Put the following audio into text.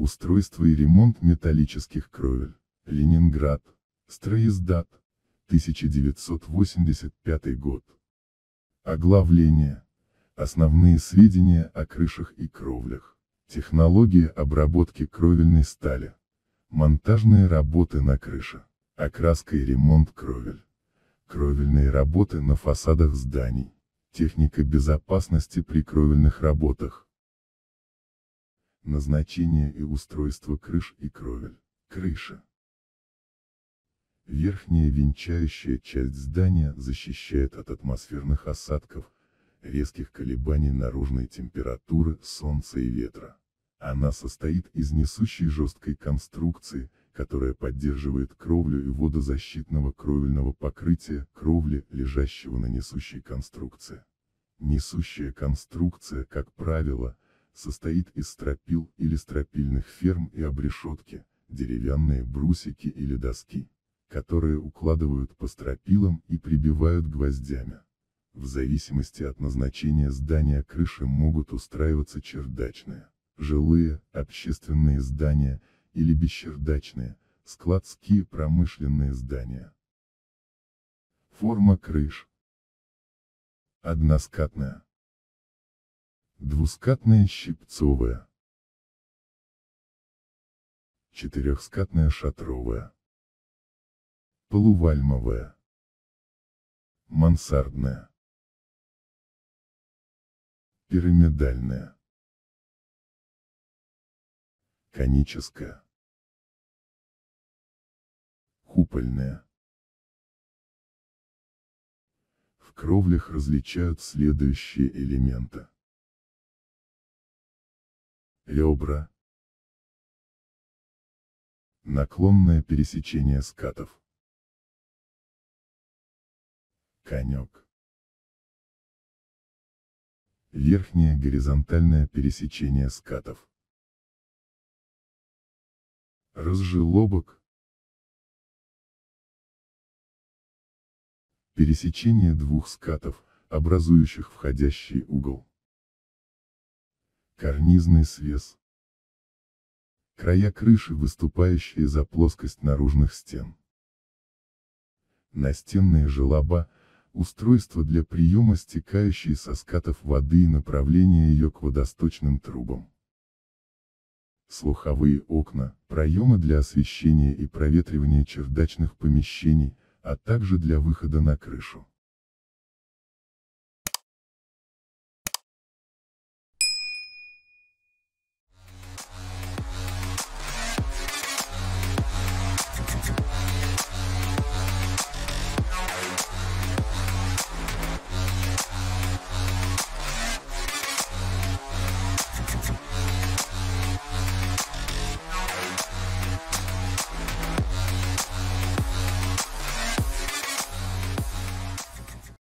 Устройство и ремонт металлических кровель. Ленинград. Строиздат. 1985 год. Оглавление. Основные сведения о крышах и кровлях. Технология обработки кровельной стали. Монтажные работы на крыше. Окраска и ремонт кровель. Кровельные работы на фасадах зданий. Техника безопасности при кровельных работах. Назначение и устройство крыш и кровель. Крыша. Верхняя венчающая часть здания защищает от атмосферных осадков, резких колебаний наружной температуры, солнца и ветра. Она состоит из несущей жесткой конструкции, которая поддерживает кровлю и водозащитного кровельного покрытия кровли, лежащего на несущей конструкции. Несущая конструкция, как правило, состоит из стропил или стропильных ферм и обрешетки, деревянные брусики или доски, которые укладывают по стропилам и прибивают гвоздями. В зависимости от назначения здания крыши могут устраиваться чердачные, жилые, общественные здания или бесчердачные, складские промышленные здания. Форма крыш. Односкатная. Двускатная щипцовая. Четырехскатная шатровая. Полувальмовая. Мансардная. Пирамидальная. Коническая. Купольная. В кровлях различают следующие элементы ребра. Наклонное пересечение скатов. Конек. Верхнее горизонтальное пересечение скатов. Разжелобок. Пересечение двух скатов, образующих входящий угол карнизный свес, края крыши, выступающие за плоскость наружных стен, настенные желоба, устройство для приема стекающей со скатов воды и направления ее к водосточным трубам. Слуховые окна, проемы для освещения и проветривания чердачных помещений, а также для выхода на крышу.